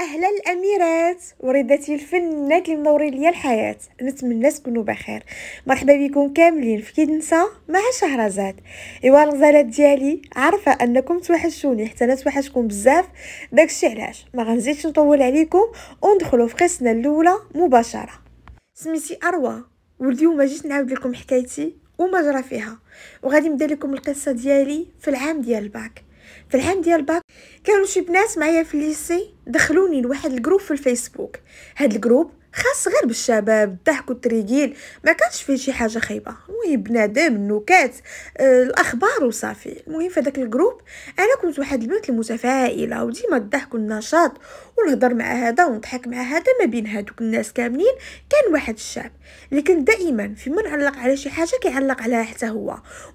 أهلا الأميرات وردتي الفنانات اللي منورين ليا الحياة نتمنى تكونوا بخير مرحبا بكم كاملين في كيدنسا مع شهرزاد إيوا الغزالات ديالي عارفة أنكم توحشوني حتى أنا توحشكم بزاف داكشي علاش ما غنزيدش نطول عليكم وندخلوا في قصتنا الأولى مباشرة سميتي أروى واليوم جيت نعاود لكم حكايتي وما جرى فيها وغادي نبدا لكم القصه ديالي في العام ديال الباك في العام ديال الباك كانوا شي بنات معايا في الليسي دخلوني لواحد الجروب في الفيسبوك هاد الجروب خاص غير بالشباب الضحك والتريقيل ما كانش فيه شي حاجه خايبه المهم بنادم النكات آه، الاخبار وصافي المهم في داك الجروب انا كنت واحد البنت المتفائله وديما الضحك والنشاط ونهضر مع هذا ونضحك مع هذا ما بين هادوك الناس كاملين كان واحد الشاب اللي كان دائما فيما نعلق على شي حاجه كيعلق عليها حتى هو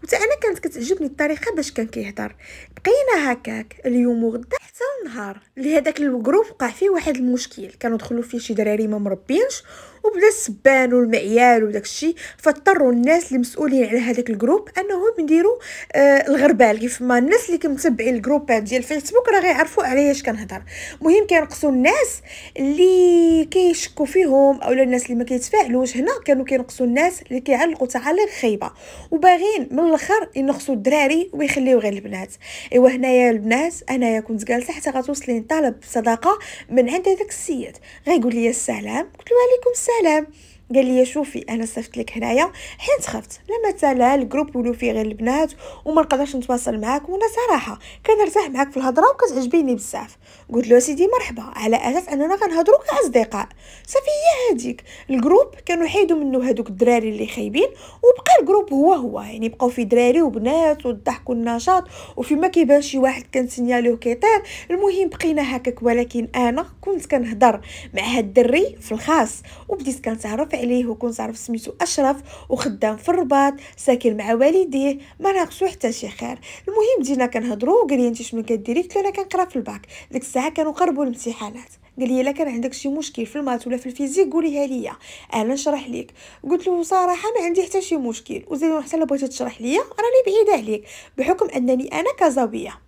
وتا انا كانت كتعجبني الطريقه باش كان كيهضر بقينا هكاك اليوم وغدا حتى النهار لهذاك الجروب وقع فيه واحد المشكل كانوا دخلوا فيه شي دراري ما مربي penso وبلا السبان والمعيار وداك الشيء فاضطروا الناس المسؤولين على هذاك الجروب انهم يديروا آه الغربال كيف ما الناس اللي كمتبعين الجروبات ديال الفيسبوك راه غيعرفوا عليا اش كنهضر المهم كينقصوا الناس اللي كيشكوا فيهم اولا الناس اللي ما كيتفاعلوش هنا كانوا كينقصوا الناس اللي كيعلقوا تعاليق خايبه وباغين من الاخر ينقصوا الدراري ويخليو غير البنات ايوا هنايا البنات انايا كنت جالسه حتى غتوصلين طلب صداقه من عند داك السيد غيقول لي السلام قلت له عليكم السلام سلام قال لي شوفي انا صيفط لك هنايا حين خفت لما مثلا الجروب ولو فيه غير البنات وما نقدرش نتواصل معاك وانا صراحه كنرتاح معاك في الهضره وكتعجبيني بزاف قلت له سيدي مرحبا على اساس اننا غنهضروا كاصدقاء صافي هي هذيك الجروب كانوا حيدوا منه هذوك الدراري اللي خايبين وبقى الجروب هو هو يعني بقاو في دراري وبنات والضحك والنشاط وفيما كيبان شي واحد كان سينياليو كيطير المهم بقينا هكاك ولكن انا كنت كنهضر مع هاد الدري في الخاص وبديت كنتعرف عليه وكنت عارف سميتو اشرف وخدام في الرباط ساكن مع والديه ما ناقصو حتى شي خير المهم بدينا كنهضروا وقال لي انت شنو كديري قلت له انا كنقرا في الباك ديك ساعه كانوا قربوا الامتحانات قال لي الا كان عندك شي مشكل في المات ولا في الفيزيك قوليها ليا انا نشرح ليك قلت له صراحه ما عندي حتى شي مشكل وزيد حتى لو بغيتي تشرح ليا راني بعيده عليك بحكم انني انا كزاويه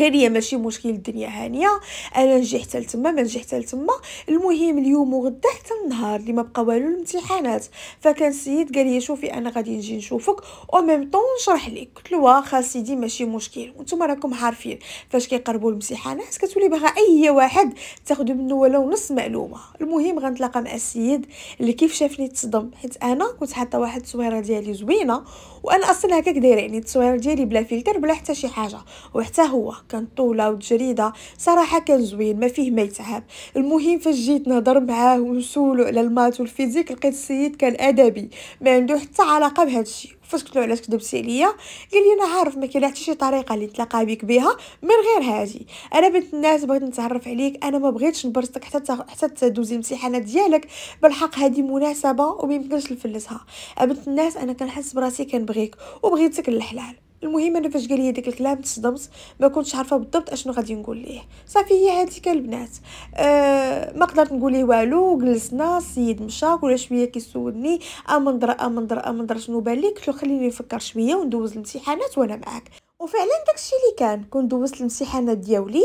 قال لي ماشي مشكل الدنيا هانيه انا نجي حتى لتما ما نجي حتى لتما المهم اليوم وغدا حتى النهار اللي ما بقى والو الامتحانات فكان السيد قال لي شوفي انا غادي نجي نشوفك او ميم طون نشرح لك قلت له واخا سيدي ماشي مشكل وانتم راكم عارفين فاش كيقربوا الامتحانات كتولي باغا اي واحد تاخذ منه ولو نص معلومه المهم غنتلاقى مع السيد اللي كيف شافني تصدم حيت انا كنت حاطه واحد التصويره ديالي زوينه وانا اصلا هكاك دايره يعني التصويره ديالي بلا فلتر بلا حتى شي حاجه وحتى هو مطروح كان طولة وتجريدة صراحة كان زوين ما فيه ما يتعب المهم فاش جيت نهضر معاه ونسولو على المات والفيزيك لقيت السيد كان ادبي ما عنده حتى علاقه بهذا الشيء فاش قلت له علاش كذبتي عليا قال لي انا عارف ما كاين حتى شي طريقه اللي نتلاقى بك بها من غير هذه انا بنت الناس بغيت نتعرف عليك انا ما بغيتش نبرزك حتى حتى تدوزي الامتحانات ديالك بالحق هذه مناسبه وما يمكنش نفلسها بنت الناس انا كنحس براسي كنبغيك وبغيتك للحلال المهم انا فاش قال لي داك الكلام تصدمت ما كنتش عارفه بالضبط اشنو غادي نقول ليه صافي هي هذيك البنات أه ما قدرت نقول ليه والو جلسنا السيد مشى كل شويه كيسولني امنظر امنظر امنظر شنو بان لك خليني نفكر شويه وندوز الامتحانات وانا معاك وفعلا داكشي اللي كان كنت دوزت الامتحانات ديالي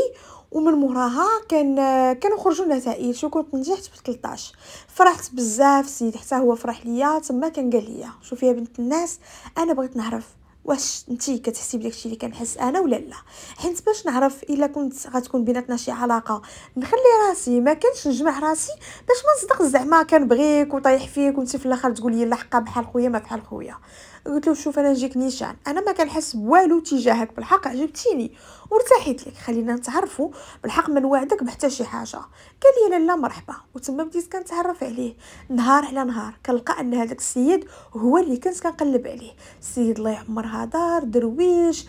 ومن موراها كان كنخرجوا نتائج وكنت نجحت ب 13 فرحت بزاف السيد حتى هو فرح ليا تما كان قال ليا شوفي يا بنت الناس انا بغيت نعرف واش انت كتحسي بداك الشيء اللي كنحس انا ولا لا حيت باش نعرف الا كنت غتكون بيناتنا شي علاقه نخلي راسي ما كانش نجمع راسي باش ما نصدق زعما كنبغيك وطايح فيك وانت في الاخر تقول لي لا حقا بحال خويا ما بحال خويا قلت له شوف انا نجيك نيشان انا ما كنحس بوالو تجاهك بالحق عجبتيني وارتحيت لك خلينا نتعرفوا بالحق من وعدك بحتى شي حاجه قال لي لالا مرحبا وتما بديت كنتعرف عليه نهار على نهار كنلقى ان هذاك السيد هو اللي كنت كنقلب عليه السيد الله يعمرها دار درويش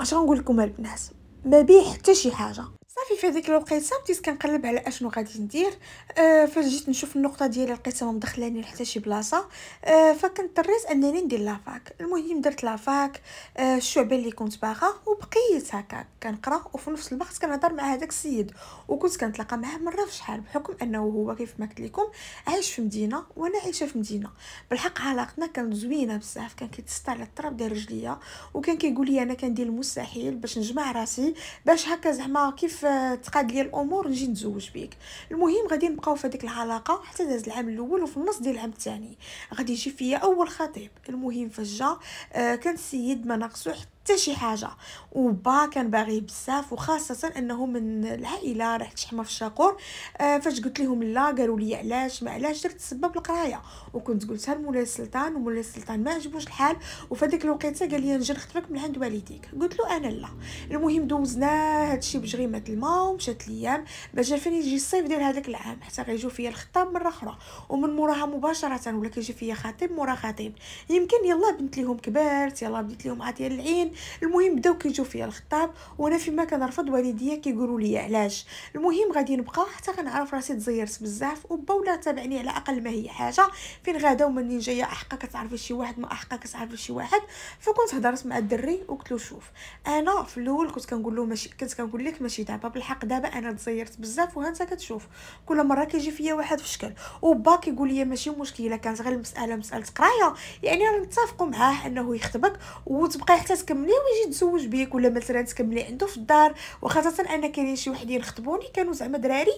اش غنقول لكم البنات ما بيه حتى شي حاجه صافي في هذيك الوقيته بديت كنقلب على اشنو غادي ندير آه فاش جيت نشوف النقطه ديالي لقيتها مدخلاني لحتى شي بلاصه آه فكنضطريت انني ندير لافاك المهم درت لافاك آه الشعبه اللي كنت باغا وبقيت هكا كنقرا وفي نفس الوقت كنهضر مع هذاك السيد وكنت كنتلاقى معاه مره في شحال بحكم انه هو كيف ما قلت لكم عايش في مدينه وانا عايشه في مدينه بالحق علاقتنا كانت زوينه بزاف كان كيتسطى على الطراب ديال رجليا وكان كيقول لي انا كندير المستحيل باش نجمع راسي باش هكا زعما كيف تقاد لي الامور نجي نتزوج بيك المهم غادي نبقاو في هذيك العلاقه حتى داز العام الاول وفي النص ديال العام الثاني غادي يجي فيا اول خطيب المهم فجاه آه، كان السيد ما ناقصو حتى حتى شي حاجه وبا كان باغي بزاف وخاصه انه من العائله ريحه شحمه في الشاقور آه، فاش قلت لهم لا قالوا لي علاش ما علاش درت سبب القرايه وكنت قلتها لمولاي السلطان ومولاي السلطان ما عجبوش الحال وفي الوقيته قال لي نجي نخطبك من عند والديك قلت له انا لا المهم دوزنا هادشي بجريمه الماء ومشات الايام باش فين يجي الصيف ديال هذاك العام حتى غيجيو فيا الخطاب مره اخرى ومن موراها مباشره ولا كيجي فيا خطيب مورا خطيب يمكن يلا بنت ليهم كبرت يلا بديت ليهم عاطيه العين المهم بداو كيجيو فيا الخطاب وانا فيما كنرفض والديا كيقولوا لي علاش المهم غادي نبقى حتى كنعرف راسي تزيرت بزاف وبولا ولا تابعني على اقل ما هي حاجه فين غادا ومنين جايه احقا كتعرفي شي واحد ما احقا كتعرفي شي واحد فكنت هضرت مع الدري وقلت له شوف انا في الاول كنت كنقول له ماشي كنت كنقول لك ماشي دابا بالحق دابا انا تزيرت بزاف وهانت كتشوف كل مره كيجي فيا واحد في شكل وبا كيقول لي ماشي مشكله كانت غير المساله مساله قرايه يعني راه نتفقوا معاه انه يخطبك وتبقى حتى تكمل ناوي يجي يتزوج بيك ولا مثلا تكملي عنده في الدار وخاصه انا كاينين شي وحدين خطبوني كانوا زعما دراري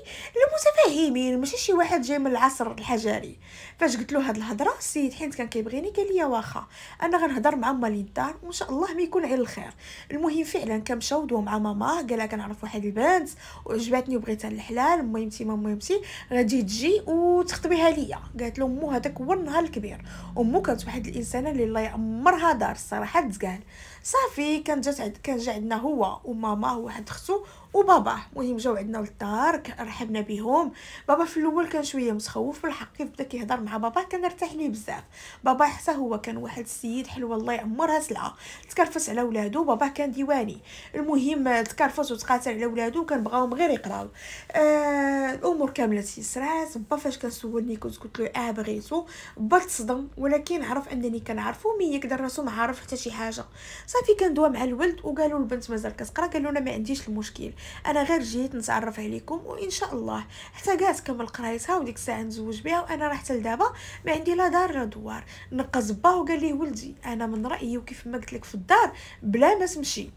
المتفاهمين ماشي شي واحد جاي من العصر الحجري فاش قلت له هاد الهضره السيد حيت كان كيبغيني قال لي واخا انا غنهضر مع مالي الدار وان شاء الله ما يكون على الخير المهم فعلا كان مشاو مع ماما لها كنعرف واحد البنت وعجباتني وبغيتها للحلال ميمتي ميمتي غادي تجي وتخطبيها ليا قالت له مو هذاك هو النهار الكبير امو كانت واحد الانسانه اللي الله يعمرها دار الصراحه تزكال صافي كان جات كان جا عندنا هو وماما وواحد اختو وبابا مهم جاو عندنا للدار رحبنا بهم بابا في الاول كان شويه متخوف بالحق كيف بدا كيهضر مع بابا كان ارتاح ليه بزاف بابا حتى هو كان واحد السيد حلو الله يعمرها سلعه تكرفس على ولادو بابا كان ديواني المهم تكرفس وتقاتل على ولادو كان بغاهم غير يقراو آه الامور كامله تيسرات بابا فاش كان سولني كنت قلت له اه بغيتو بابا تصدم ولكن عرف انني كنعرفو مي يقدر راسو ما عرف حتى شي حاجه صافي كندوا مع الولد وقالوا البنت مازال كتقرا قالوا انا ما عنديش المشكل انا غير جيت نتعرف عليكم وان شاء الله حتى كاع تكمل قرايتها وديك الساعه نزوج بها وانا راه حتى لدابا ما عندي لا دار لا دوار نقز با وقال لي ولدي انا من رايي وكيف ما قلت لك في الدار بلا ما تمشي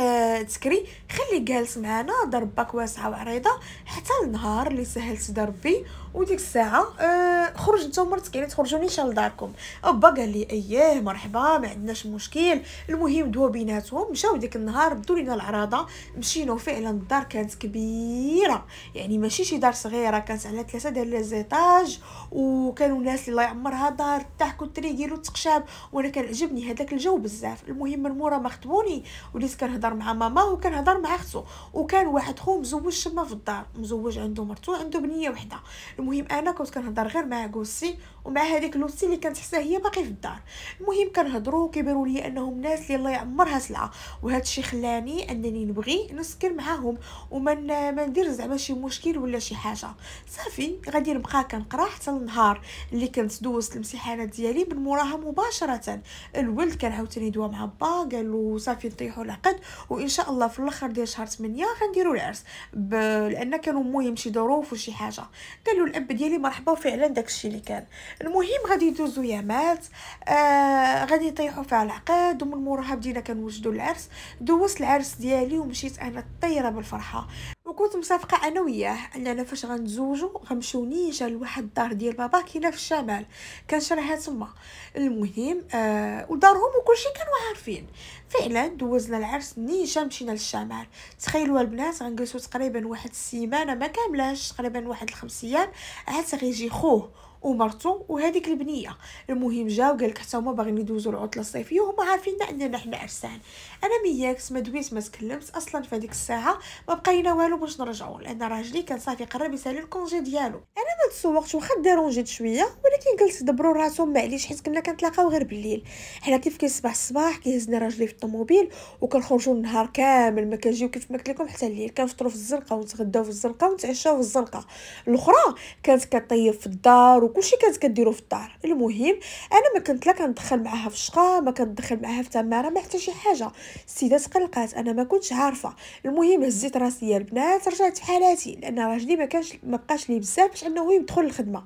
أه تكري خلي جالس معانا ضربك واسعه وعريضه حتى النهار اللي سهلت دربي وديك الساعه آه خرج انت ومرتك يعني تخرجوا نيشان لداركم با قال لي اييه مرحبا ما عندناش مشكل المهم دوا بيناتهم مشاو ديك النهار بدو لينا العراضه مشينا وفعلا الدار كانت كبيره يعني ماشي شي دار صغيره كانت على ثلاثه ديال لي زيتاج وكانوا ناس الله يعمرها دار تضحكوا التريكيل وتقشاب وانا كان عجبني هذاك الجو بزاف المهم من مورا ما خطبوني وليت كنهضر مع ماما وكنهضر مع اختو وكان واحد خو مزوج تما في الدار مزوج عنده مرتو عنده بنيه وحده المهم انا كنت كنهضر غير مع كوسي ومع هذيك لوسي اللي كانت حتى هي باقي في الدار المهم كنهضروا وكيبانوا لي انهم ناس اللي الله يعمرها سلعه وهذا الشيء خلاني انني نبغي نسكر معاهم وما ما ندير زعما شي مشكل ولا شي حاجه صافي غادي نبقى كنقرا حتى النهار اللي كنت دوزت الامتحانات ديالي من موراها مباشره الولد كان عاوتاني دوا مع با قال له صافي نطيحوا العقد وان شاء الله في الاخر ديال شهر 8 غنديروا العرس ب... لان كانوا مهم شي ظروف وشي حاجه قال له الاب ديالي مرحبا وفعلا داكشي اللي كان المهم غادي يدوزو يامات آه غادي يطيحوا فيها العقاد ومن موراها بدينا كنوجدوا العرس دوزت العرس ديالي ومشيت انا طايره بالفرحه وكنت مسافقه انا وياه اننا فاش غنتزوجوا غنمشيو نيجا لواحد الدار ديال بابا كاينه في الشمال كنشرها تما المهم آه ودارهم وكلشي كانوا عارفين فعلا دوزنا العرس نيجا مشينا للشمال تخيلوا البنات غنجلسوا تقريبا واحد السيمانه ما كاملاش تقريبا واحد الخمس ايام عاد غيجي خوه ومرتو وهذيك البنيه المهم جاو وقال لك حتى هما باغيين يدوزوا العطله الصيفيه وهما عارفين اننا حنا عرسان انا مياكس ما دويت ما تكلمت اصلا في هذيك الساعه ما بقينا والو باش نرجعوا لان راجلي كان صافي قرب يسالي الكونجي ديالو انا ما تسوقتش واخا دارونجيت شويه ولكن جلس دبروا راسهم معليش حيت كنا كنتلاقاو غير بالليل حنا كيف كيصبح الصباح كيهزني راجلي في الطوموبيل وكنخرجوا النهار كامل ما كنجيو كيف ما قلت حتى الليل كنفطروا في الزنقه ونتغداو في الزنقه ونتعشاو في الزنقه الاخرى كانت كطيب في الدار وكلشي كانت كديرو في الدار المهم انا ما كنت لا كندخل معاها في الشقه ما كندخل معاها في التماره ما حتى شي حاجه السيده تقلقات انا ما كنتش عارفه المهم هزيت راسي البنات رجعت في حالاتي لان راجلي ما كانش ما بقاش لي بزاف باش انه يدخل الخدمه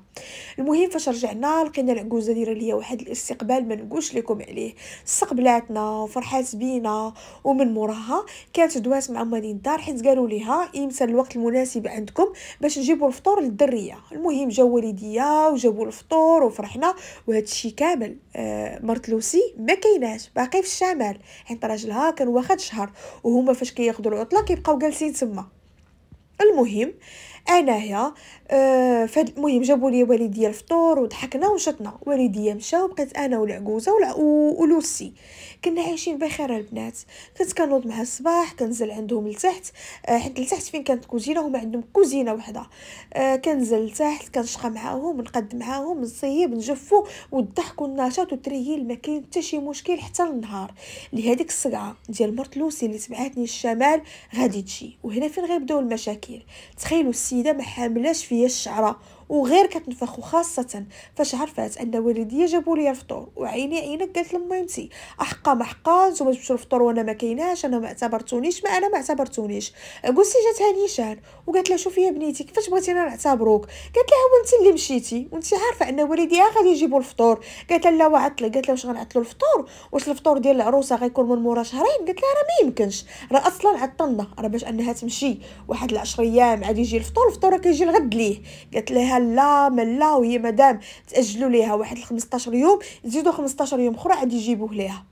المهم فاش رجعنا لقينا العجوزه دايره ليا واحد الاستقبال ما نقولش لكم عليه استقبلاتنا وفرحات بينا ومن موراها كانت دوات مع مدينه الدار حيت قالوا ليها امتى الوقت المناسب عندكم باش نجيبوا الفطور للدريه المهم جاو والديا وجابوا الفطور وفرحنا وهذا الشيء كامل آه مرت لوسي ما كايناش باقي في الشمال حيت راجلها ديالها كان واخد شهر وهما فاش كياخذوا العطله كيبقاو جالسين تما المهم انايا هي آه، فهاد المهم جابوا لي والديا الفطور وضحكنا وشطنا والديا مشاو بقيت انا والعجوزه ولوسي كنا عايشين بخير البنات كنت كنوض مع الصباح كنزل عندهم لتحت آه، حيت لتحت فين كانت كوزينه هما عندهم كوزينه وحده آه، كنزل لتحت كنشقى معاهم نقد معاهم نصيب نجفو والضحك والنشاط والتريل ما كاين حتى شي مشكل حتى النهار لهذيك الصقعه ديال مرت لوسي اللي تبعتني الشمال غادي تجي وهنا فين غيبداو المشاكل تخيلوا السيده ما حاملاش فيا الشعره وغير كتنفخ وخاصة فاش عرفات أن والديا جابوا لي الفطور وعيني عينك قالت لميمتي أحقا محقا نتوما جبتوا الفطور وأنا ما كايناش أنا ما اعتبرتونيش ما أنا ما اعتبرتونيش قلتي جاتها نيشان وقالت لها شوفي يا بنيتي كيفاش بغيتينا نعتبروك قالت لها هو أنت اللي مشيتي وأنت عارفة أن والديا غادي يجيبوا الفطور قالت لها لا وعطلي قالت لها واش غنعطلوا الفطور واش الفطور ديال العروسة غيكون من مورا شهرين قالت لها راه ما يمكنش راه أصلا عطلنا راه باش أنها تمشي واحد العشر أيام عاد يجي الفطور الفطور كيجي الغد ليه قالت لها لا من لا وهي مدام تاجلوا ليها واحد 15 يوم زيدوا 15 يوم اخرى عاد يجيبوه ليها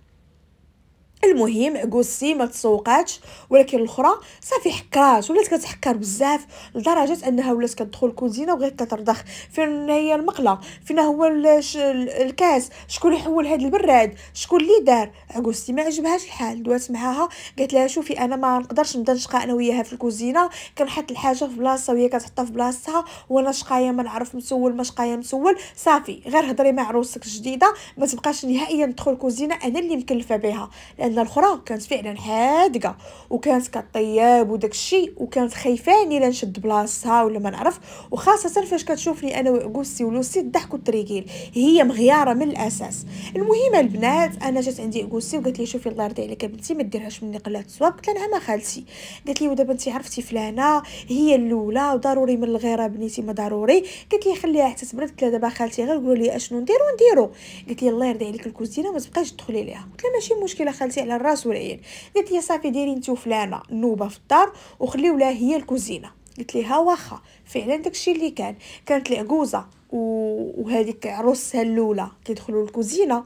المهم كوسي ما تسوقاتش ولكن الاخرى صافي حكرات ولات كتحكر بزاف لدرجه انها ولات كتدخل الكوزينه وبغيت كترضخ فين هي المقله فين هو الكاس شكون اللي حول هذا البراد شكون اللي دار عقوستي ما عجبهاش الحال دوات معاها قالت لها شوفي انا ما نقدرش نبدا نشقى انا وياها في الكوزينه كنحط الحاجه في بلاصتها وهي كتحطها في بلاصتها وانا شقايه ما نعرف مسول ما شقايه مسول صافي غير هضري مع عروسك الجديده ما تبقاش نهائيا تدخل الكوزينه انا اللي مكلفه بها لان ديالنا الاخرى كانت فعلا حادقه وكانت كطياب وداك الشيء وكانت خايفاني لا نشد بلاصتها ولا ما نعرف وخاصه فاش كتشوفني انا وقوسي ولوسي الضحك والتريكيل هي مغياره من الاساس المهم البنات انا جات عندي كوسي وقالت لي شوفي الله يرضي عليك بنتي ما ديرهاش مني قلات سوا قلت لها ما خالتي قالت لي ودابا انت عرفتي فلانه هي الاولى وضروري من الغيره بنيتي ما ضروري قالت لي خليها حتى تبرد قلت لها دابا خالتي غير قولوا لي اشنو نديرو نديرو قالت لي الله يرضي عليك الكوزينه ما تبقاش تدخلي ليها قلت لها ماشي مشكله خالتي على الراس والعين قلت لي صافي ديري انت فلانه نوبه في الدار لها هي الكوزينه قلت ليها واخا فعلا داكشي اللي كان كانت العجوزه وهذيك عروسها الاولى كيدخلوا الكوزينه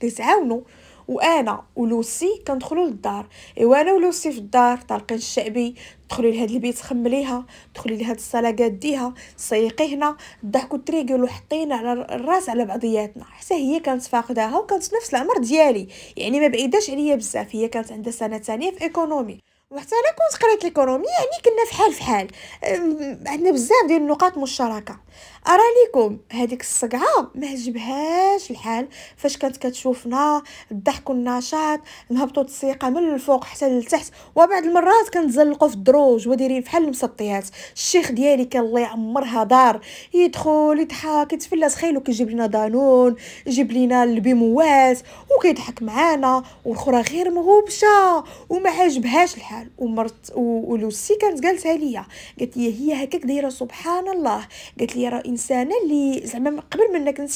كيتعاونوا وانا ولوسي كندخلوا للدار ايوا انا ولوسي في الدار طالقين الشعبي دخلي لهاد البيت خمليها دخلي لهاد الصاله قاديها سيقي هنا ضحكوا والتريقل وحطينا على الراس على بعضياتنا حتى هي كانت فاقداها وكانت نفس العمر ديالي يعني ما بعيداش عليا بزاف هي كانت عندها سنه ثانيه في ايكونومي وحتى انا كنت قريت ليكونومي يعني كنا في حال في حال عندنا بزاف ديال النقاط مشتركه ارى لكم هذيك الصقعه ما عجبهاش الحال فاش كانت كتشوفنا الضحك والنشاط نهبطوا السيقه من الفوق حتى للتحت وبعض المرات كنتزلقوا في الدروج ودايرين بحال المسطيات الشيخ ديالي كان الله يعمرها دار يدخل يضحك يتفلس خيلو كيجيب لنا دانون يجيب لنا البيموات وكيضحك معانا والخرى غير مغوبشه وما عجبهاش الحال سؤال ومرت ولوسي كانت قالتها ليا قالت لي هي هكاك دايره سبحان الله قالت لي راه انسانه اللي زعما قبل منك انت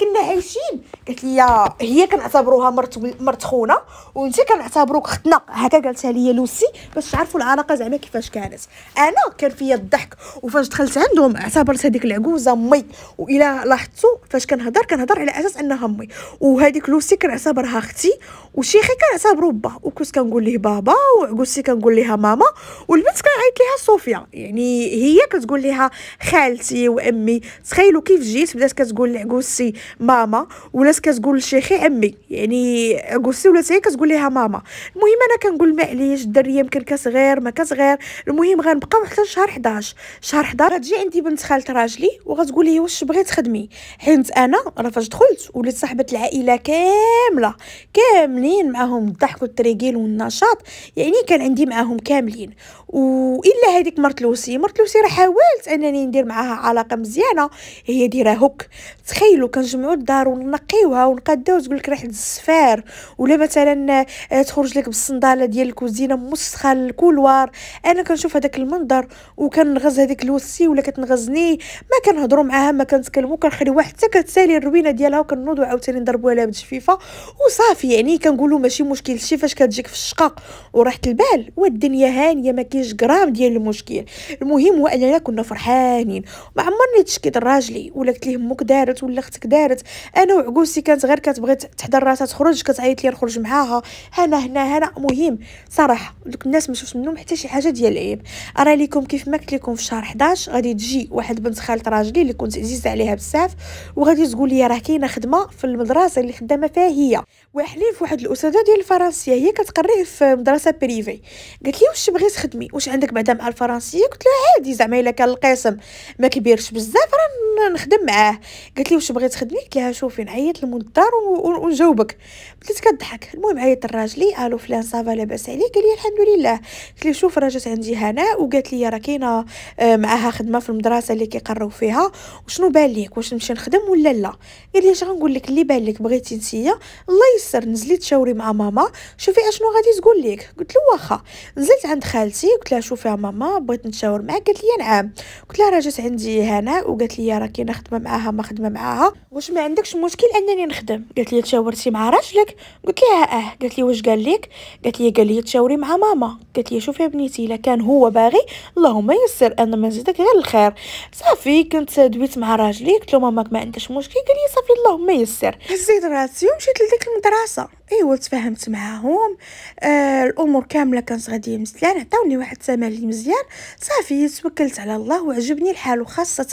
كنا عايشين قالت لي هي كنعتبروها مرت مرت خونا وانت كنعتبروك ختنا هكا قالتها لي لوسي باش تعرفوا العلاقه زعما كيفاش كانت انا كان فيا الضحك وفاش دخلت عندهم اعتبرت هذيك العجوزه مي والى لاحظتوا فاش كنهضر كنهضر على اساس انها مي وهذيك لوسي كنعتبرها اختي وشيخي كنعتبرو با وكنت كنقول ليه بابا وعقوسي خالتي كنقول لها ماما والبنت كنعيط لها صوفيا يعني هي كتقول لها خالتي وامي تخيلوا كيف جيت بدات كتقول لعكوسي ماما ولات كتقول لشيخي امي يعني عكوسي ولات هي كتقول لها ماما المهم انا كنقول معليش الدريه يمكن كصغير ما كصغير المهم غنبقاو حتى شهر 11 شهر 11 غتجي عندي بنت خالت راجلي وغتقول لي واش بغيت تخدمي حيت انا راه فاش دخلت وليت صاحبه العائله كامله كاملين معاهم الضحك والتريكيل والنشاط يعني كان عندي معاهم كاملين والا هذيك مرت لوسي مرت لوسي راه حاولت انني ندير معاها علاقه مزيانه هي دايره هوك تخيلوا كنجمعوا الدار ونقيوها ونقادوها تقول لك ريحه الزفار ولا مثلا آه، تخرج لك بالصنداله ديال الكوزينه موسخه الكولوار انا كنشوف هذاك المنظر وكنغز هذيك لوسي ولا كتنغزني ما كنهضروا معاها ما كنتكلموا كنخليوها حتى كتسالي الروينه ديالها وكنوض وعاوتاني نضربوها لها بالجفيفه وصافي يعني كنقولوا ماشي مشكل شي فاش كتجيك في الشقاق وراحت البال سهل والدنيا هانيه ما كاينش غرام ديال المشكل المهم هو اننا كنا فرحانين ما عمرني تشكيت راجلي ولا قلت ليه امك دارت ولا اختك دارت انا وعقوسي كانت غير كتبغي تحضر راسها تخرج كتعيط لي نخرج معاها هنا هنا هنا مهم صراحه دوك الناس ما شفت منهم حتى شي حاجه ديال العيب ارى لكم كيف ما قلت لكم في شهر 11 غادي تجي واحد بنت خالت راجلي اللي كنت عزيزه عليها بزاف وغادي تقول لي راه كاينه خدمه في المدرسه اللي خدامه فيها هي وحليف واحد الاستاذه ديال الفرنسيه هي كتقريه في مدرسه بريفي قالت لي واش بغيتي تخدمي واش عندك بعدا مع الفرنسيه قلت لها عادي زعما الا كان القسم ما كبيرش بزاف راه نخدم معاه قالت لي واش بغيت تخدمي قلت لها شوفي نعيط للمدار الدار ونجاوبك بدات كضحك المهم عيطت لراجلي الو فلان صافا لاباس عليك قال لي الحمد لله قلت لي شوف راه جات عندي هناء وقالت لي راه كاينه آه، معاها خدمه في المدرسه اللي كيقراو فيها وشنو بان ليك واش نمشي نخدم ولا لا قال لي اش غنقول لك اللي بان لك بغيتي نسيه الله يسر نزلي تشاوري مع ماما شوفي اشنو غادي تقول لك قلت له واخا نزلت عند خالتي قلت لها شوفي يا ماما بغيت نتشاور معاك قالت لي نعم قلت لها راه جات عندي هناء وقالت لي راه كاينه خدمه معاها ما خدمه معاها واش ما عندكش مشكل انني نخدم قالت لي تشاورتي مع راجلك قلت لها اه قالت لي واش قال لك قالت لي قال لي تشاوري مع ماما قالت لي شوفي يا بنيتي الا كان هو باغي اللهم يسر انا ما نزيدك غير الخير صافي كنت دويت مع راجلي قلت له ماماك ما عندكش مشكل قال لي صافي اللهم يسر هزيت راسي ومشيت لديك المدرسه ايوا تفاهمت معاهم آه الامور كامله كانت غاديه مزيان عطاوني واحد الثمن اللي مزيان صافي توكلت على الله وعجبني الحال وخاصه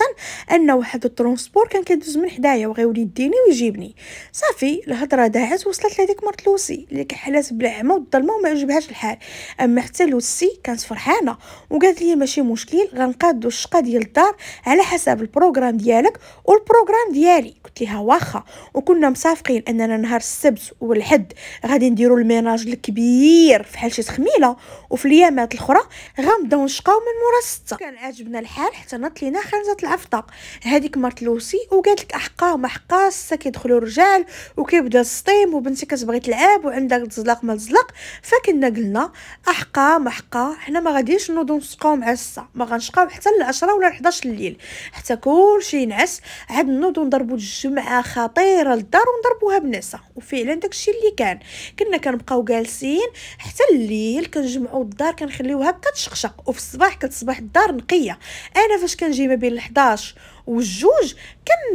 ان واحد الترونسبور كان كيدوز من حدايا وغيولي يديني ويجيبني صافي الهضره داعت وصلت لهذيك مرت لوسي اللي كحلات بالعمى والظلمه وما عجبهاش الحال اما حتى لوسي كانت فرحانه وقالت لي ماشي مشكل غنقادو الشقه ديال الدار على حسب البروغرام ديالك والبروغرام ديالي قلت لها واخا وكنا مسافقين اننا نهار السبت والحد غادي نديرو الميناج الكبير فحال شي تخميله وفي اليامات الاخرى غنبداو نشقاو من مورا سته كان عاجبنا الحال حتى نط لينا خنزه العفطه هذيك مرت لوسي وقالت لك احقا وما حقا سته كيدخلوا الرجال وكيبدا السطيم وبنتي كتبغي تلعب وعندها تزلق ما تزلق فكنا قلنا احقا ما حقا حنا ما غاديش نوضو نسقاو مع السته ما غنشقاو حتى ل 10 ولا 11 الليل حتى كلشي ينعس عاد نوضو نضربو الجمعه خطيره للدار ونضربوها بنعسه وفعلا داكشي اللي كان كنا كنبقاو جالسين حتى الليل كنجمعوا الدار كنخليوها تشقشق وفي الصباح كتصبح الدار نقيه انا فاش كنجي ما بين 11 والجوج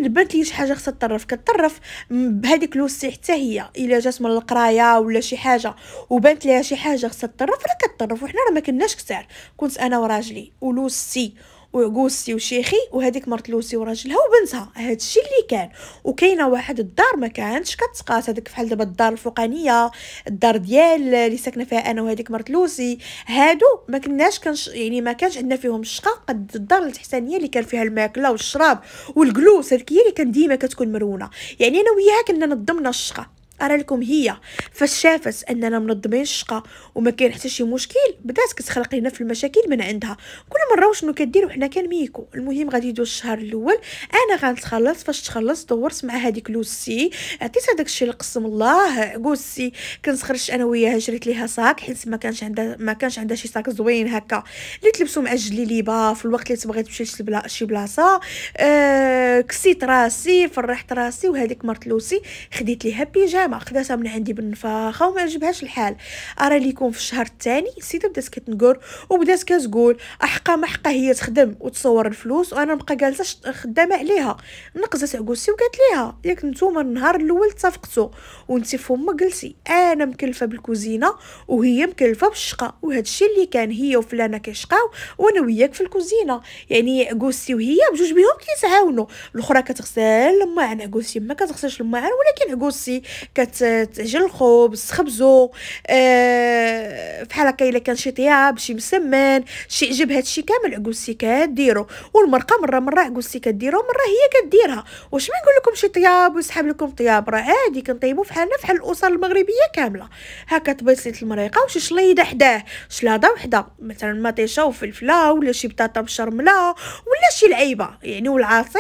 البنت لي شي حاجه خصها تطرف كتطرف بهذيك لوسي حتى هي الا جات من القرايه ولا شي حاجه وبانت ليها شي حاجه خصها تطرف راه كتطرف وحنا راه ما كناش كثار كنت انا وراجلي ولوسي وعقوسي وشيخي وهذيك مرت لوسي وراجلها وبنتها هادشي اللي كان وكاينه واحد الدار ما كانتش كتقاس هذيك بحال دابا الدار الفوقانيه الدار ديال اللي ساكنه فيها انا وهذيك مرت لوسي هادو ما كناش كنش يعني ما كانش عندنا فيهم الشقه قد الدار التحتانيه اللي كان فيها الماكله والشراب والجلوس هذيك هي اللي كان ديما كتكون مرونه يعني انا وياها كنا نظمنا الشقه ارى لكم هي فاش شافت اننا منظمين الشقه وما كاين حتى شي مشكل بدات كتخلق لنا في المشاكل من عندها كل مره واش كدير وحنا كنميكو المهم غادي يدوز الشهر الاول انا غنتخلص فاش تخلص دورت مع هذيك لوسي عطيتها داكشي الشيء لقسم الله كوسي كنت خرجت انا وياها جريت ليها ساك حيت ما كانش عندها ما كانش عندها شي ساك زوين هكا اللي تلبسو مع الجليليبا في الوقت اللي تبغي تمشي لشي بلاصه أه كسيت راسي فرحت راسي وهذيك مرت لوسي خديت ليها بيجامه ما خداتها من عندي بالنفاخه وما عجبهاش الحال ارى ليكم في الشهر الثاني السيده بدات كتنقر وبدات كتقول احقا ما حقا هي تخدم وتصور الفلوس وانا نبقى جالسه خدامه عليها نقزت عقوسي وقالت ليها ياك نتوما النهار الاول اتفقتوا وانت فما جلسي انا مكلفه بالكوزينه وهي مكلفه بالشقه وهذا الشيء اللي كان هي وفلانه كيشقاو وانا وياك في الكوزينه يعني عقوسي وهي بجوج بهم كيتعاونوا الاخرى كتغسل الماعن عقوسي ما كتغسلش الماعن ولكن عقوسي كتعجن الخبز خبزو فحال آه، بحال هكا الا كان شي طياب شي مسمن شي عجب هادشي كامل عكوسي كديرو والمرقه مره مره عكوسي كديرو مره هي كديرها واش ما نقول لكم شي طياب وسحب لكم طياب راه عادي كنطيبو فحالنا فحال الاسر المغربيه كامله هكا طبيصيت المريقه وشي شليده حداه شلاضه وحده مثلا مطيشه وفلفله ولا شي بطاطا مشرمله ولا شي لعيبه يعني والعصير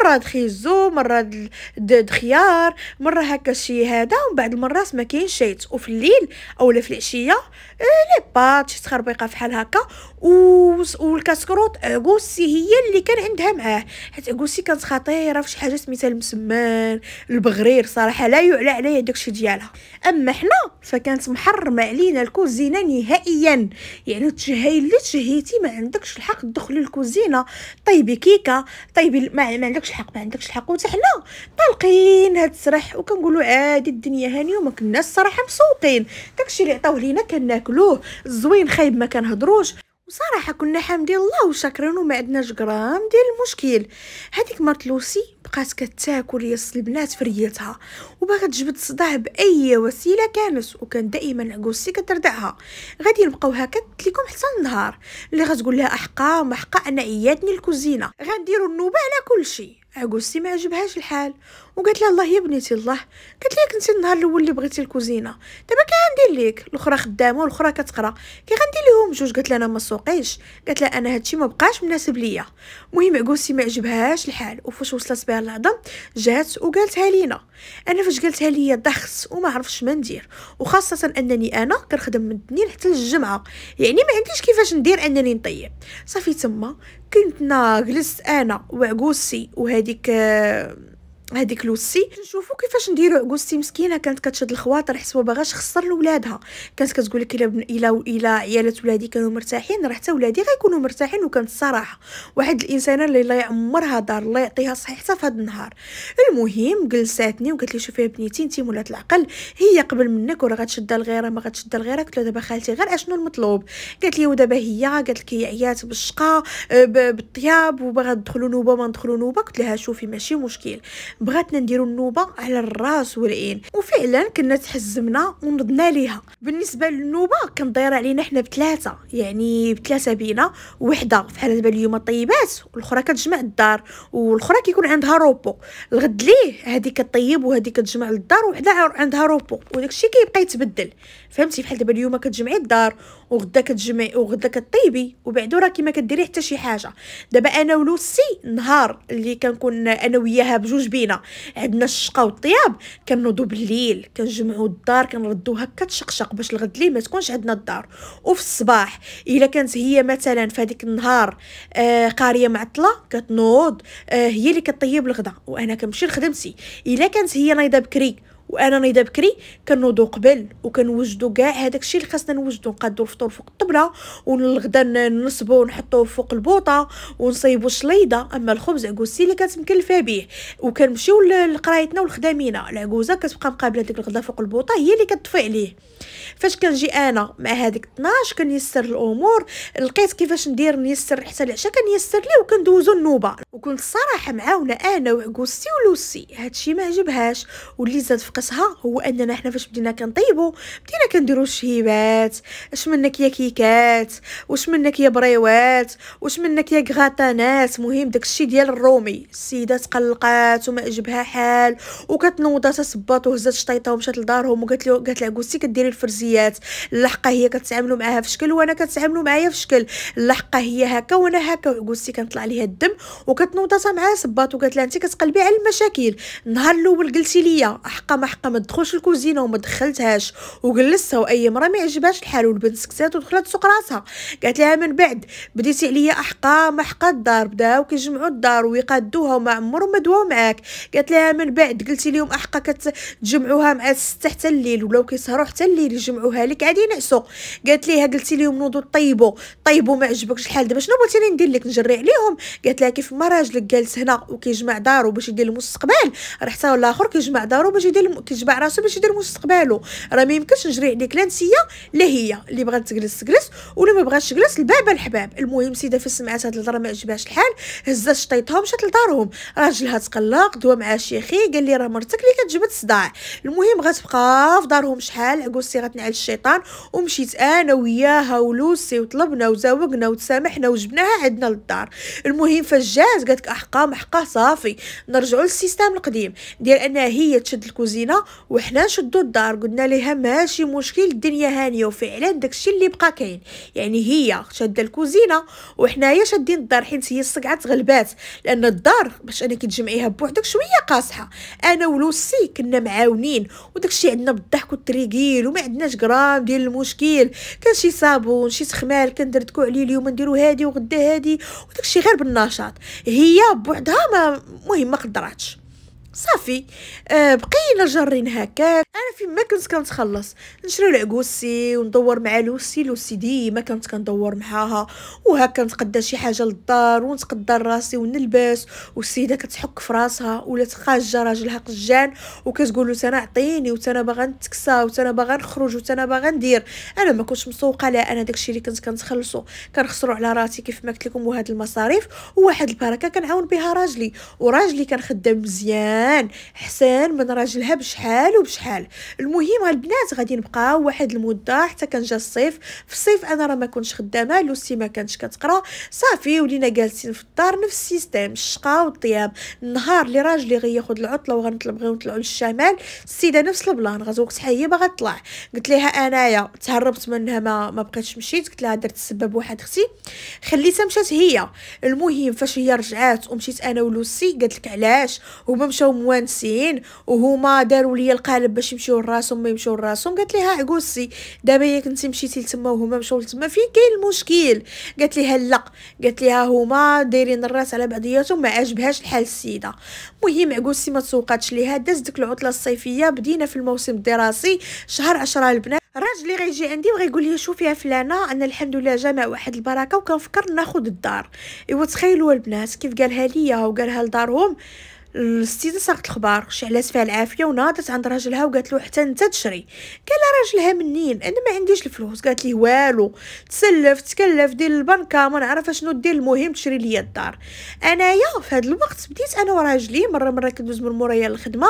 مره دخيزو مره دخيار مره هكا شي هذا ومن بعد المرات ما كاينش شيت وفي الليل اولا في العشيه آه، لي بات شي تخربيقه بحال هكا والكاسكروت اغوسي هي اللي كان عندها معاه حيت اغوسي كانت خطيره في شي حاجه سميتها المسمان البغرير صراحه لا يعلى عليا داكشي ديالها اما حنا فكانت محرمه علينا الكوزينه نهائيا يعني تشهي اللي تشهيتي ما عندكش الحق تدخلي الكوزينه طيبي كيكه طيبي ما عندكش الحق ما عندكش الحق وحتى حنا طالقين هاد السرح وكنقولوا آه، هادي الدنيا هاني وما كناش صراحه مسوقين داكشي اللي عطاوه لينا كناكلوه الزوين خايب ما كنهضروش وصراحه كنا حامدين الله وشاكرين وما عندناش غرام ديال المشكل هذيك مرت لوسي بقات كتاكل ياس البنات في ريتها وباغا تجبد الصداع باي وسيله كانت وكان دائما عقوسي كتردعها غادي نبقاو هكا لكم حتى النهار اللي غتقول لها احقا ما حقا انا عياتني الكوزينه غنديروا النوبه على كل شيء عقوسي ما عجبهاش الحال وقالت لها الله يا بنيتي الله قالت لها كنتي النهار الاول اللي بغيتي الكوزينه دابا كي غندير ليك الاخرى خدامه والاخرى كتقرا كي غندير لهم جوج قالت لها انا ما سوقيش قالت لها انا هادشي ما بقاش مناسب ليا المهم عقوسي ما عجبهاش الحال وفاش وصلت بها الهضم جات وقالتها لينا انا فاش قالتها ليا ضخس وما عرفتش ما ندير وخاصه انني انا كنخدم من الاثنين حتى الجمعه يعني ما عنديش كيفاش ندير انني نطيب صافي تما كنت جلست انا وعقوسي وهذيك آه هذيك لوسي نشوفوا كيفاش نديروا جوستي مسكينه كانت كتشد الخواطر حيت ما باغاش خسر لولادها كانت كتقول لك الا الا الا عيالات ولادي كانوا مرتاحين راه حتى ولادي غيكونوا مرتاحين وكانت الصراحه واحد الانسانه اللي الله يعمرها دار الله يعطيها صحيحتها في هذا النهار المهم جلساتني وقالت لي شوفي بنيتي انت مولات العقل هي قبل منك وراه غتشد الغيره ما غتشد الغيره قلت لها دابا خالتي غير اشنو المطلوب قالت لي ودابا هي قالت لك هي عيات بالشقه آه، بالطياب وباغا تدخلوا نوبه ما ندخلوا نوبه قلت لها شوفي ماشي مشكل بغاتنا نديرو النوبه على الراس والعين وفعلا كنا تحزمنا ونضنا ليها بالنسبه للنوبه كان دايره علينا حنا بثلاثه يعني بثلاثه بينا وحده فحال دابا اليوم طيبات والاخرى كتجمع الدار والاخرى كيكون عندها روبو الغد ليه هادي كطيب وهذه كتجمع للدار وحده عندها روبو وداكشي كيبقى يتبدل فهمتي فحال دابا اليوم كتجمعي الدار وغدا كتجمعي وغدا كطيبي وبعدو راكي ما كديري حتى شي حاجه دابا انا ولوسي نهار اللي كنكون انا وياها بجوج بينا عندنا الشقه والطياب كنوضو بالليل كنجمعو الدار كنردو هكا تشقشق باش الغد ليه ما تكونش عندنا الدار وفي الصباح الا كانت هي مثلا في هذيك النهار آه قاريه معطله كتنوض آه هي اللي كطيب الغدا وانا كنمشي لخدمتي الا كانت هي نايضه بكري وانا نيضه بكري كنوضو قبل وكنوجدو كاع هذاك الشيء اللي خاصنا نوجدو نقادو الفطور فوق الطبله والغدا نصبو نحطو فوق البوطه ونصيبو الشليضه اما الخبز عكوزتي اللي مكلفه به وكنمشيو لقرايتنا والخدامينا العكوزه كتبقى مقابله ديك الغدا فوق البوطه هي اللي كتطفي عليه فاش كنجي انا مع هذيك 12 كنيسر الامور لقيت كيفاش ندير نيسر حتى العشاء كنيسر ليه وكندوزو النوبه وكنت صراحه معاونه انا وعكوسي ولوسي هادشي ما عجبهاش واللي زاد في نقصها هو اننا حنا فاش بدينا كنطيبو بدينا كنديرو الشهيبات اش منك يا كيكات واش منك يا بريوات واش منك يا غطانات مهم داكشي ديال الرومي السيده تقلقات وما عجبها حال وكتنوض تصبط وهزات الشطيطه ومشات لدارهم وقالت له قالت لها عجوزتي كديري الفرزيات اللحقه هي كتعاملوا معاها في شكل وانا كتعاملوا معايا في شكل اللحقه هي هكا وانا هكا وعجوزتي كنطلع ليها الدم وكتنوض معاها صباط وقالت لها انت كتقلبي على المشاكل نهار الاول قلتي ليا حقا ماما حقا ما تدخلش الكوزينه وما دخلتهاش وجلستها واي مره ما عجبهاش الحال والبنت سكتات ودخلت سوق راسها قالت لها من بعد بديتي عليا احقا ما حقا الدار بداو كيجمعوا الدار ويقادوها وما عمرهم ما دواو معاك قالت لها من بعد قلتي لهم احقا كتجمعوها مع السته حتى الليل ولاو كيسهروا حتى الليل يجمعوها لك عادي ينعسوا قالت ليها قلتي لهم نوضوا طيبوا طيبوا ما عجبكش الحال دابا شنو بغيتيني ندير لك نجري عليهم قالت لها كيف ما راجلك جالس هنا وكيجمع دارو باش يدير المستقبل راه حتى الاخر كيجمع دارو باش يدير الانسان راسو باش يدير مستقبله راه ما يمكنش نجري عليك لا نسيه لا هي اللي بغات تجلس تجلس ولا ما بغاتش تجلس البابا الحباب المهم سيده في سمعات هاد الهضره ما عجبهاش الحال هزات شطيطها ومشات لدارهم راجلها تقلق دوا مع شيخي قال لي راه مرتك اللي كتجبد الصداع المهم غتبقى في دارهم شحال عقوسي غتنعل الشيطان ومشيت انا وياها ولوسي وطلبنا وزوقنا وتسامحنا وجبناها عندنا للدار المهم فاش جات قالت لك احقا محقا صافي نرجعوا للسيستم القديم ديال انها هي تشد الكوزين علينا وحنا نشدو الدار قلنا ليها ماشي مشكل الدنيا هانيه وفعلا داكشي اللي بقى كاين يعني هي شاده الكوزينه وحنايا شادين الدار حيت هي الصقعه تغلبات لان الدار باش انا كتجمعيها بوحدك شويه قاصحه انا ولوسي كنا معاونين وداكشي عندنا بالضحك والتريكيل وما عندناش غرام ديال المشكل كان شي صابون شي سخمال كندردكو عليه اليوم نديرو هادي وغدا هادي وداكشي غير بالنشاط هي بوحدها ما المهم ما قدراتش صافي أه جارين هكاك فين ما كنت كنتخلص نشري لعكوسي وندور مع لوسي لوسي ديما كنت كندور معاها وهكا نتقدا شي حاجه للدار ونتقدر راسي ونلبس والسيده كتحك في راسها ولا تخاجه راجلها قجان وكتقول له انا عطيني وتانا باغا نتكسى وتانا باغا نخرج وتانا باغا ندير انا ما كنتش مسوقه لا انا داكشي اللي كنت كنتخلصو كنخسرو على راسي كيف ما قلت لكم وهاد المصاريف وواحد البركه كنعاون بها راجلي وراجلي كان خدام مزيان حسن من راجلها بشحال وبشحال المهم البنات غادي نبقاو واحد المده حتى كان جا الصيف في الصيف انا راه ما كنتش خدامه لوسي ما كانتش كتقرا صافي ولينا جالسين في الدار نفس السيستيم الشقه والطياب النهار اللي راجلي غياخد العطله وغنطلب نطلعو للشمال السيده نفس البلان غزوقت هي باغا تطلع قلت لها انايا تهربت منها ما, ما بقيتش مشيت قلت لها درت السبب واحد اختي خليتها مشات هي المهم فاش هي رجعات ومشيت انا ولوسي قالت لك علاش هما مشاو موانسين وهما داروا لي القالب باش يمشيو يمشيو لراسهم ما يمشيو لراسهم قالت ليها عقوسي دابا ياك انت مشيتي لتما وهما مشاو لتما فين كاين المشكل قالت ليها لا قالت ليها هما دايرين الراس على بعضياتهم ما عجبهاش الحال السيده المهم عقوسي ما تسوقاتش ليها داز ديك العطله الصيفيه بدينا في الموسم الدراسي شهر 10 البنات الراجل اللي غيجي عندي وغيقول لي شوفي يا فلانه انا الحمد لله جامع واحد البركه وكنفكر ناخذ الدار ايوا تخيلوا البنات كيف قالها ليا وقالها لدارهم السيده ساقت الخبار شعلات فيها العافيه وناضت عند راجلها وقالت له حتى انت تشري قال راجلها منين انا ما عنديش الفلوس قالت ليه والو تسلف تكلف دير البنكه ما نعرف شنو دير المهم تشري ليا الدار انايا في هذا الوقت بديت انا وراجلي مره مره كندوز من مورايا للخدمه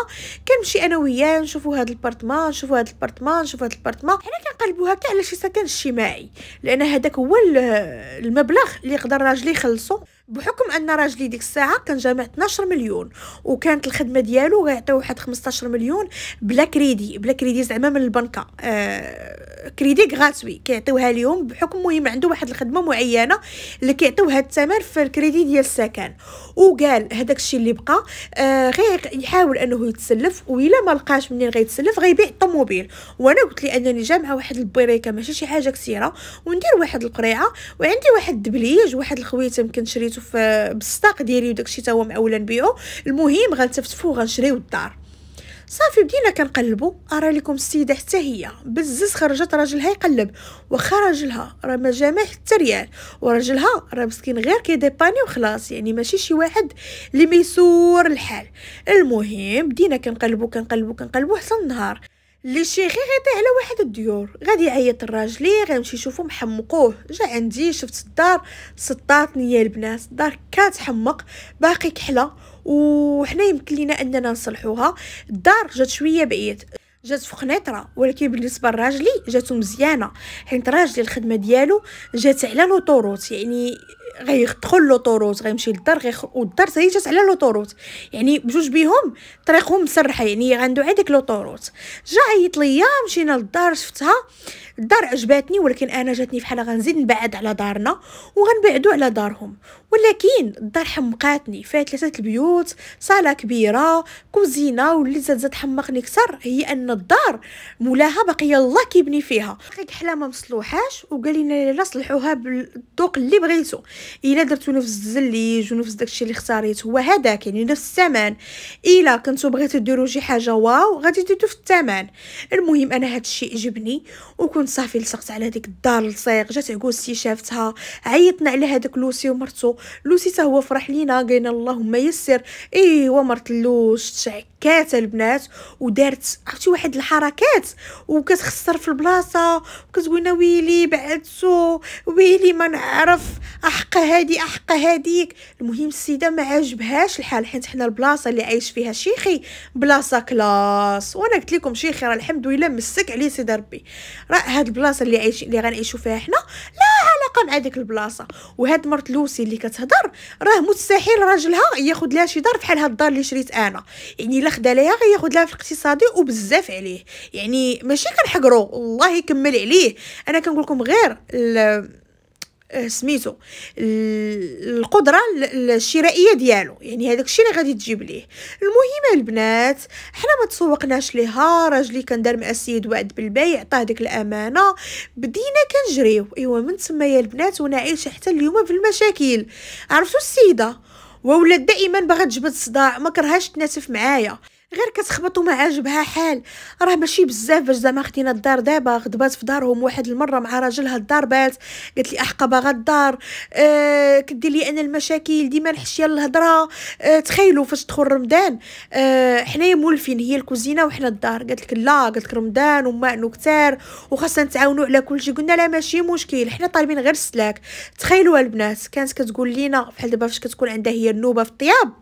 كنمشي انا وياه نشوفوا هذا البارتمان نشوفوا هذا البارتمان نشوفوا هذا البارتمان حنا كنقلبوها كاع على شي سكن اجتماعي لان هذاك هو المبلغ اللي يقدر راجلي يخلصو بحكم ان راجلي ديك الساعه كان جامع 12 مليون وكانت الخدمه ديالو غيعطيو واحد 15 مليون بلا كريدي بلا كريدي زعما من البنكه آه كريدي غاتوي كيعطيوها ليهم بحكم مهم عنده واحد الخدمه معينه اللي كيعطيوها الثمن في الكريدي ديال السكن وقال هذاك الشيء اللي بقى آه غير يحاول انه يتسلف وإلا ما لقاش منين غيتسلف غيبيع الطوموبيل وانا قلت لي انني جامعه واحد البريكه ماشي شي حاجه كثيره وندير واحد القريعه وعندي واحد الدبليج واحد الخويته يمكن شريت خديته آه، في بالصداق ديالي وداكشي تا هو معولا بيه المهم غنتفتفو غنشريو الدار صافي بدينا كنقلبو ارى لكم السيده حتى هي بزز خرجت راجلها يقلب واخا راجلها راه ما جامع حتى ريال وراجلها راه مسكين غير كيديباني وخلاص يعني ماشي شي واحد اللي ميسور الحال المهم بدينا كنقلبو كنقلبو كنقلبو حتى النهار لي شيخي غيطي على واحد الديور غادي يعيط الراجل ليه غيمشي يشوفو محمقوه جا عندي شفت الدار سطاتني يا البنات الدار كتحمق باقي كحله وحنا يمكن لينا اننا نصلحوها الدار جات شويه بعيد جات في خنيطره ولكن بالنسبه لراجلي جاتو مزيانه حيت راجلي الخدمه ديالو جات على لوطوروت يعني غيدخل لوطوروت غيمشي للدار غيخ... والدار هي جات على لوطوروت يعني بجوج بيهم طريقهم مسرحه يعني عنده على ديك لوطوروت جا عيط ليا مشينا للدار شفتها الدار عجباتني ولكن انا جاتني فحال غنزيد نبعد على دارنا وغنبعدو على دارهم ولكن الدار حمقاتني فيها ثلاثه البيوت صاله كبيره كوزينه واللي زاد زاد حمقني اكثر هي ان الدار مولاها باقي الله كيبني فيها حقيق حلامه مصلوحاش وقال لنا لا صلحوها بالذوق اللي بغيتو الا درتو نفس الزليج ونفس داكشي اللي اختاريت هو هذاك يعني نفس الثمن الا كنتو بغيتو ديروا شي حاجه واو غادي تدوز في الثمن المهم انا هذا الشيء عجبني وكنت كنت صافي لصقت على هذيك الدار لصيق جات عكوزتي شافتها عيطنا على هذاك لوسي ومرتو لوسي حتى هو فرح لينا قالنا اللهم يسر ايوا مرت لوش تشعك كات البنات ودارت عرفتي واحد الحركات وكتخسر في البلاصه وكتقولنا ويلي بعدتو ويلي ما نعرف احق هادي احق هاديك المهم السيده ما عجبهاش الحال حيت حنا البلاصه اللي عايش فيها شيخي بلاصه كلاس وانا قلت لكم شيخي راه الحمد لله مسك عليه سيد ربي راه هاد البلاصه اللي عايش اللي غنعيشوا فيها حنا لا علاقه مع ديك البلاصه وهاد مرت لوسي اللي كتهضر راه مستحيل راجلها ياخد لها شي دار بحال هاد الدار اللي شريت انا يعني الا خدا ليها غياخد لها في الاقتصادي وبزاف عليه يعني ماشي كنحقرو الله يكمل عليه انا كنقول لكم غير آه، سميتو القدره الشرائيه ديالو يعني هذاك الشيء اللي غادي تجيب ليه المهم البنات حنا ما تسوقناش ليها راجلي كان دار مع السيد وعد بالبيع عطاه ديك الامانه بدينا كنجريو ايوا من تما يا البنات ونعيش عايشه حتى اليوم في المشاكل عرفتوا السيده وولات دائما باغا تجبد الصداع ما كرهاش تناسف معايا غير كتخبط وما عاجبها حال راه ماشي بزاف باش زعما خدينا الدار دابا غضبات في دارهم واحد المره مع راجلها الدار بات قالت لي احقى باغا الدار أه كدير لي انا المشاكل ديما الحشيه الهضره أه تخيلوا فاش دخل رمضان أه حنايا مولفين هي الكوزينه وحنا الدار قالت لك لا قالت لك رمضان وما انه كثار وخاصنا نتعاونوا على كلشي قلنا لا ماشي مشكل حنا طالبين غير السلاك تخيلوا البنات كانت كتقول لينا بحال دابا فاش كتكون عندها هي النوبه في الطياب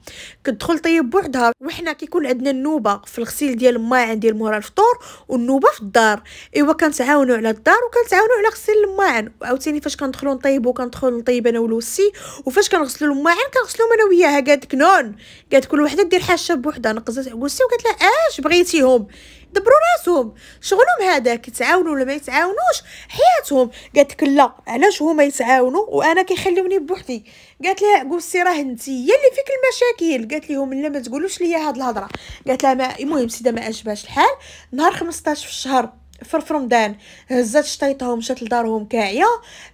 كتدخل طيب بوحدها وحنا كيكون عندنا النوبه في الغسيل ديال الماء عندي مورا الفطور والنوبه في الدار ايوا كنتعاونوا على الدار وكنتعاونوا على غسيل الماعن وعاوتاني فاش كندخلوا نطيبوا كندخل نطيب انا ولوسي وفاش كنغسلوا الماعن كنغسلوا انا وياها قالت كنون قالت كل وحده دير حاشه بوحدها نقزت لوسي وقالت لها اش بغيتيهم دبروا راسهم شغلهم هذاك يتعاونوا ولا ما يتعاونوش حياتهم قالت لك لا علاش هما يتعاونوا وانا كيخليوني بوحدي قالت لها قوسي راه انت هي اللي فيك المشاكل قالت لهم لا ما تقولوش ليا هاد الهضره قالت لها ما المهم سيده ما عجبهاش الحال نهار 15 في الشهر في رمضان هزات شطيطهم مشات لدارهم كاعيه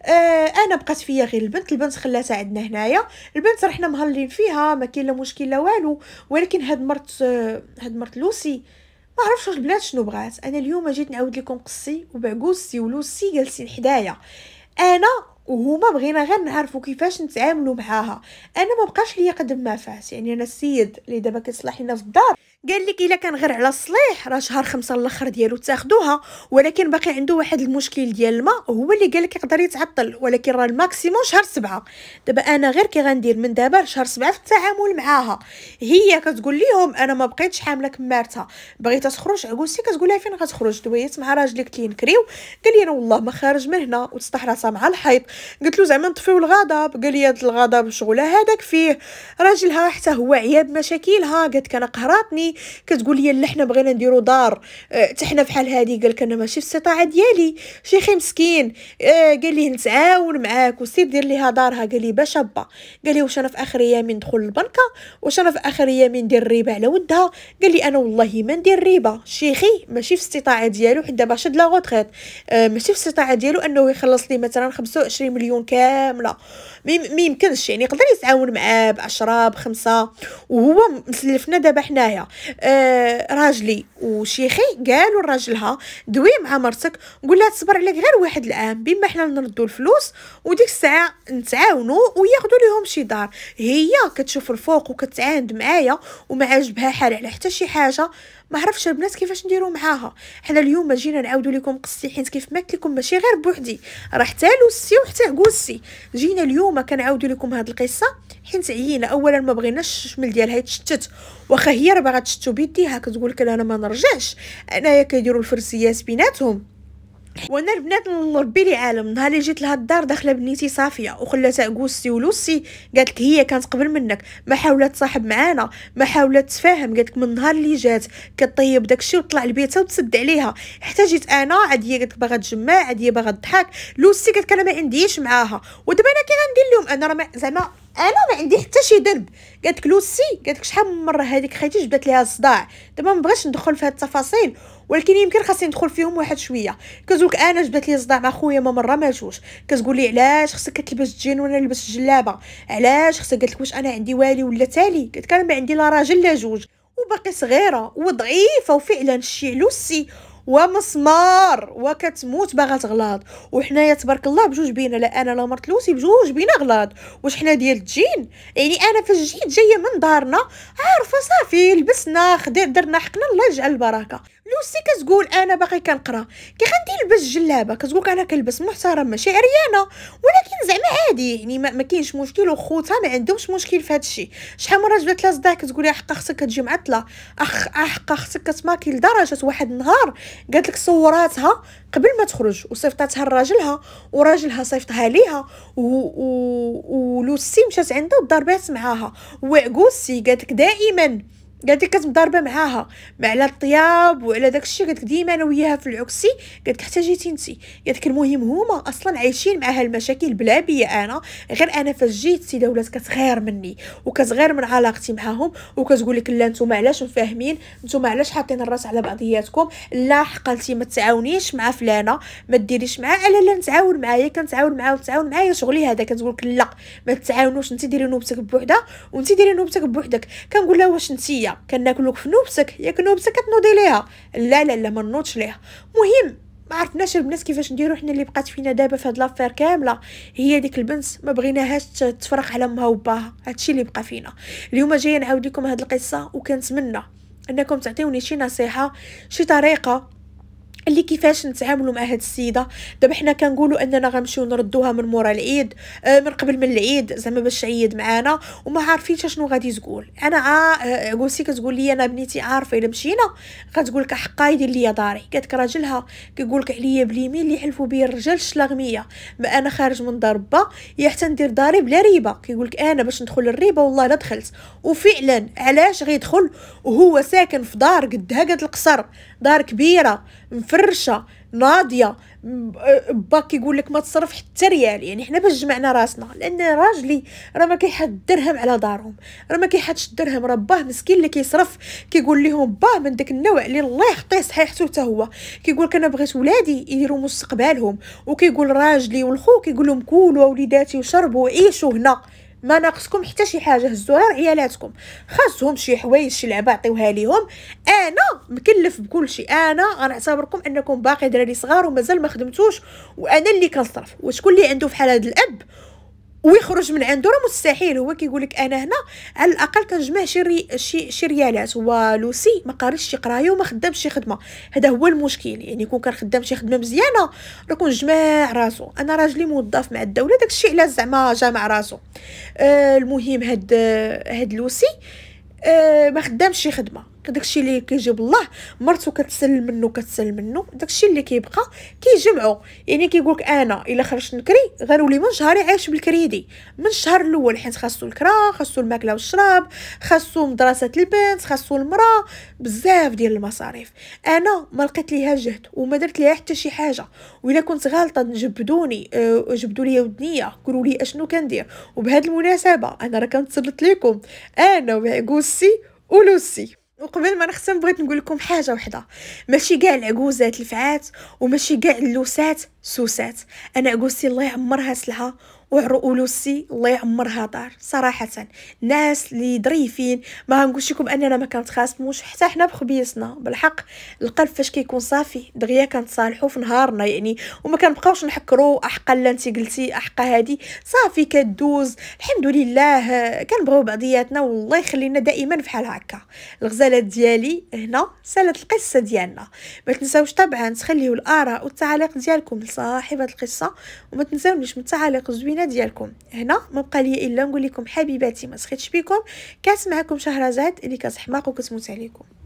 آه انا بقات فيا غير البنت البنت خلاتها عندنا هنايا البنت رحنا مهلين فيها ما كاين لا مشكل لا والو ولكن هاد مرت آه، هاد مرت لوسي آه ما عرفش البنات شنو بغات انا اليوم جيت نعاود لكم قصي وبعكوزتي ولوسي جالسين حدايا انا وهما بغينا غير نعرفوا كيفاش نتعاملوا معاها انا ما بقاش ليا قد ما فات يعني انا السيد اللي دابا كيصلح لينا في الدار قال لك الا كان غير على الصليح راه شهر خمسة الاخر ديالو تاخدوها ولكن باقي عنده واحد المشكل ديال الماء هو اللي قال لك يقدر يتعطل ولكن راه الماكسيموم شهر سبعة دابا انا غير كي غندير من دابا شهر سبعة في التعامل معاها هي كتقول ليهم انا ما بقيتش حامله كمارتها بغيت تخرج عقوسي كتقول لها فين غتخرج دويت مع راجلك كنت نكريو قال لي انا والله ما خارج من هنا وتسطح راسها مع الحيط قلت له زعما نطفيو الغضب قال لي الغضب شغله هذاك فيه راجلها حتى هو عياب مشاكلها قالت انا قهراتني كتقول لي لا حنا بغينا نديرو دار أه، حتى حنا بحال هادي قال لك انا ماشي في الاستطاعه ديالي شيخي مسكين أه، قال لي نتعاون معاك وسير دير ليها دارها قال لي باش با قال لي واش انا في اخر ايامي ندخل البنكه واش انا في اخر ايامي ندير الريبه على ودها قال لي انا والله ما ندير الريبه شيخي ماشي في الاستطاعه ديالو حيت دابا شاد لا غوتريت أه، ماشي في الاستطاعه ديالو انه يخلص لي مثلا 25 مليون كامله ما يمكنش يعني يقدر يتعاون معاه ب 10 بخمسة وهو مسلفنا دابا حنايا آه راجلي وشيخي قالوا لراجلها دوي مع مرتك قول لها تصبر عليك غير واحد العام بما حنا نردوا الفلوس وديك الساعه نتعاونوا وياخذوا لهم شي دار هي كتشوف الفوق وكتعاند معايا وما عجبها حال على حتى شي حاجه ما عرفش البنات كيفاش نديرو معاها حنا اليوم جينا نعاودو لكم قصتي حيت كيف ما قلت لكم ماشي غير بوحدي راه حتى لوسي وحتى عكوسي جينا اليوم كنعاودو لكم هاد القصه حيت عيينا اولا ما بغيناش الشمل ديالها يتشتت واخا هي راه باغا تشتو بيديها كتقول لك انا ما نرجعش انايا كيديروا الفرسيات بيناتهم وانا البنات ربي لي عالم نهار اللي جيت لهاد الدار داخله بنيتي صافيه وخلاتها كوسي ولوسي قالت لك هي كانت قبل منك ما حاولت تصاحب معانا ما حاولت تفاهم قالت لك من النهار اللي جات كطيب داكشي وطلع لبيتها وتسد عليها حتى جيت انا عاد هي قالت باغا تجمع عاد هي باغا تضحك لوسي قالت انا ما عنديش معاها ودابا انا كي غندير لهم انا راه زعما انا ما عندي حتى شي درب قالت لوسي قالت لك شحال من مره هذيك خيتي جبدت ليها الصداع دابا ما بغاش ندخل في هاد التفاصيل ولكن يمكن خاصني ندخل فيهم واحد شويه كتقول انا جبدت لي الصداع مع خويا ما مره ما جوش كتقول لي علاش خصك كتلبس جين وانا نلبس جلابه علاش خصك قالت لك واش انا عندي والي ولا تالي قالت انا ما عندي لا راجل لا جوج وباقي صغيره وضعيفه وفعلا شي لوسي ومسمار وكتموت باغا تغلاض وحنايا تبارك الله بجوج بينا لا انا لا مرت لوسي بجوج بينا غلاض واش حنا ديال الجين يعني انا فاش جيت جايه من دارنا عارفه صافي لبسنا خدير درنا حقنا الله يجعل البركه لوسي كتقول انا باقي كنقرا كي غندير جلابه كتقول انا كنلبس محترم ماشي عريانه ولكن زعما عادي يعني ما, ما كاينش مشكل وخوتها ما عندهمش مشكل في الشيء شحال مره جبت لها صداع كتقول لي حقا خصك تجي معطله اخ حقا خصك كتماكي لدرجه واحد النهار قالت لك صوراتها قبل ما تخرج وصيفطاتها لراجلها وراجلها صيفطها ليها ولوسي و... و... مشات عندها وضربات معاها وعقوسي قالت لك دائما قالت لك كتضاربه معاها مع على الطياب وعلى داك الشيء قالت ديما انا وياها في العكسي قالت حتى جيتي انت قالت المهم هما اصلا عايشين مع هالمشاكل بلا بيا انا غير انا فاش جيت سيدا ولات كتغير مني وكتغير من علاقتي معاهم وكتقول لك لا نتوما علاش مفاهمين نتوما علاش حاطين الراس على بعضياتكم لا حقلتي ما تعاونيش مع فلانه ما ديريش معاه الا لا نتعاون معايا كنتعاون معاه وتعاون معايا شغلي هذا كتقول لك لا ما تعاونوش انت ديري نوبتك بوحدها وانت ديري نوبتك بوحدك كنقول لها واش نتي كناكلوك في نوبسك ياك نوبسك كتنوضي ليها لا لا لا ما نوضش ليها مهم ما عرفناش البنات كيفاش نديرو حنا اللي بقات فينا دابا في هاد لافير كامله هي ديك البنت ما بغيناهاش تفرق على امها وباها هادشي اللي بقى فينا اليوم جايه نعاود لكم هاد القصه وكنتمنى انكم تعطيوني شي نصيحه شي طريقه قال لي كيفاش نتعاملوا مع هاد السيده دابا حنا كنقولوا اننا غنمشيو نردوها من مورا العيد آه، من قبل من العيد زعما باش تعيد معانا وما عارفينش شنو غادي تقول انا آه، آه، قوسي كتقول لي انا بنيتي عارفه الا مشينا غتقول لك حقا يدير ليا داري كتك راجلها كيقول لك عليا باليمين اللي حلفوا بيه الرجال الشلاغميه ما انا خارج من دار با يا حتى ندير داري بلا ريبه كيقول لك انا باش ندخل الريبه والله لا دخلت وفعلا علاش غيدخل وهو ساكن في دار قدها قد القصر دار كبيره مفرشه ناضيه باك يقول لك ما تصرف حتى ريال يعني حنا باش جمعنا راسنا لان راجلي راه ما كيحط درهم على دارهم راه ما كيحطش الدرهم راه باه مسكين اللي كيصرف كيقول لهم باه من داك النوع اللي الله يحطيه صحيحته حتى هو كيقول انا بغيت ولادي يديروا مستقبلهم وكيقول راجلي والخو كيقول لهم كولوا وليداتي وشربوا وعيشوا هنا ما ناقصكم حتى شي حاجه هزوها عيالاتكم خاصهم شي حوايج شي لعبه عطيوها ليهم انا مكلف بكل شيء انا غنعتبركم انكم باقي دراري صغار ومازال ما خدمتوش وانا اللي كنصرف وشكون اللي عنده فحال هذا الاب ويخرج من عنده راه مستحيل هو كيقول لك انا هنا على الاقل كنجمع شي ري... شي, شي ريالات ولوسي ما قاريش شي قرايه وما خدامش شي خدمه هذا هو المشكل يعني يكون كان خدام شي خدمه مزيانه راه كون جمع راسو انا راجلي موظف مع الدوله داكشي علاش زعما جامع راسو آه المهم هاد هاد لوسي آه ما خدامش شي خدمه داكشي اللي كيجيب الله مرته كتسلم منه كتسلم منه داكشي اللي كيبقى كيجمعوا يعني كيقولك انا الا خرجت نكري غنولي من شهري عايش بالكريدي من الشهر الاول حيت خاصو الكرا خاصو الماكله والشراب خاصو مدرسه البنت خاصو المراه بزاف ديال المصاريف انا ما لقيت ليها جهد وما درت ليها حتى شي حاجه والا كنت غالطه جبدوني آه، جبدوا لي ودنيه قولوا لي اشنو كندير وبهذه المناسبه انا راه كنتسلط لكم انا وعقوسي ولوسي وقبل ما نختم بغيت نقول لكم حاجه وحده ماشي كاع العجوزات الفعات وماشي كاع اللوسات سوسات انا عجوزتي الله يعمرها سلها وعرو اولوسي الله يعمرها دار صراحه ناس اللي ظريفين ما نقولش لكم اننا ما كنتخاصموش حتى حنا بخبيصنا بالحق القلب فاش كيكون صافي دغيا كنتصالحوا في نهارنا يعني وما كنبقاوش نحكروا احقا لا انت قلتي احقا هادي صافي كدوز الحمد لله كنبغيو بعضياتنا والله يخلينا دائما فحال هكا الغزالات ديالي هنا سالت القصه ديالنا ما تنساوش طبعا تخليو الاراء والتعاليق ديالكم لصاحبه القصه وما تنساونيش من التعاليق زوين المدينه ديالكم هنا ما بقى لي الا نقول لكم حبيباتي ما سخيتش بكم كاس معكم شهرزاد اللي كتحماق وكتموت عليكم